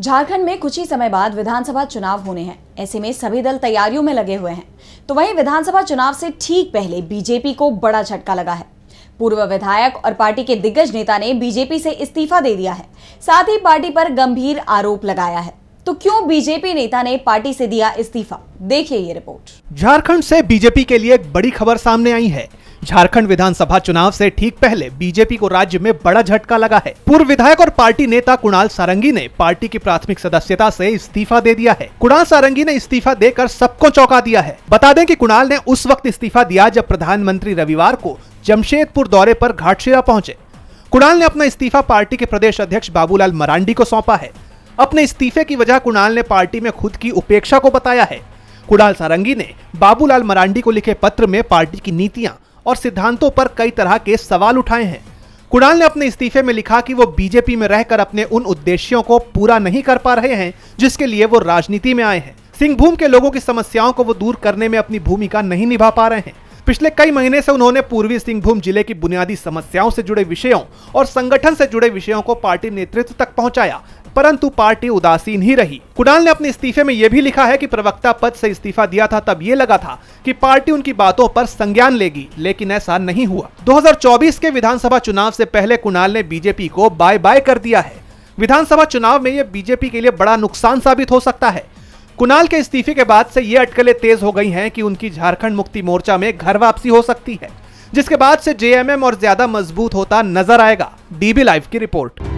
झारखंड में कुछ ही समय बाद विधानसभा चुनाव होने हैं ऐसे में सभी दल तैयारियों में लगे हुए हैं तो वहीं विधानसभा चुनाव से ठीक पहले बीजेपी को बड़ा झटका लगा है पूर्व विधायक और पार्टी के दिग्गज नेता ने बीजेपी से इस्तीफा दे दिया है साथ ही पार्टी पर गंभीर आरोप लगाया है तो क्यों बीजेपी नेता ने पार्टी से दिया इस्तीफा देखिए ये रिपोर्ट झारखंड से बीजेपी के लिए एक बड़ी खबर सामने आई है झारखंड विधानसभा चुनाव से ठीक पहले बीजेपी को राज्य में बड़ा झटका लगा है पूर्व विधायक और पार्टी नेता कुणाल सारंगी ने पार्टी की प्राथमिक सदस्यता से इस्तीफा दे दिया है कुणाल सारंगी ने इस्तीफा देकर सबको चौंका दिया है बता दें कि कुणाल ने उस वक्त इस्तीफा दिया जब प्रधानमंत्री रविवार को जमशेदपुर दौरे पर घाटशिला पहुंचे कुणाल ने अपना इस्तीफा पार्टी के प्रदेश अध्यक्ष बाबूलाल मरांडी को सौंपा है अपने इस्तीफे की वजह कुणाल ने पार्टी में खुद की उपेक्षा को बताया है कुणाल सारंगी ने बाबूलाल मरांडी को लिखे पत्र में पार्टी की नीतियां और सिद्धांतों पर कई तरह के सवाल उठाए हैं कुणाल ने अपने इस्तीफे में लिखा कि वो बीजेपी में रहकर अपने उन उद्देश्यों को पूरा नहीं कर पा रहे हैं जिसके लिए वो राजनीति में आए हैं सिंहभूम के लोगों की समस्याओं को वो दूर करने में अपनी भूमिका नहीं निभा पा रहे हैं पिछले कई महीने से उन्होंने पूर्वी सिंहभूम जिले की बुनियादी समस्याओं से जुड़े विषयों और संगठन से जुड़े विषयों को पार्टी नेतृत्व तक पहुंचाया परंतु पार्टी उदासीन ही रही कुडाल ने अपने इस्तीफे में यह भी लिखा है कि प्रवक्ता पद से इस्तीफा दिया था तब ये लगा था कि पार्टी उनकी बातों पर संज्ञान लेगी लेकिन ऐसा नहीं हुआ 2024 के विधानसभा चुनाव से पहले कुणाल ने बीजेपी को बाय बाय कर दिया है विधानसभा चुनाव में ये बीजेपी के लिए बड़ा नुकसान साबित हो सकता है कुणाल के इस्तीफे के बाद से ये अटकलें तेज हो गई हैं कि उनकी झारखंड मुक्ति मोर्चा में घर वापसी हो सकती है जिसके बाद से जेएमएम और ज्यादा मजबूत होता नजर आएगा डीबी लाइव की रिपोर्ट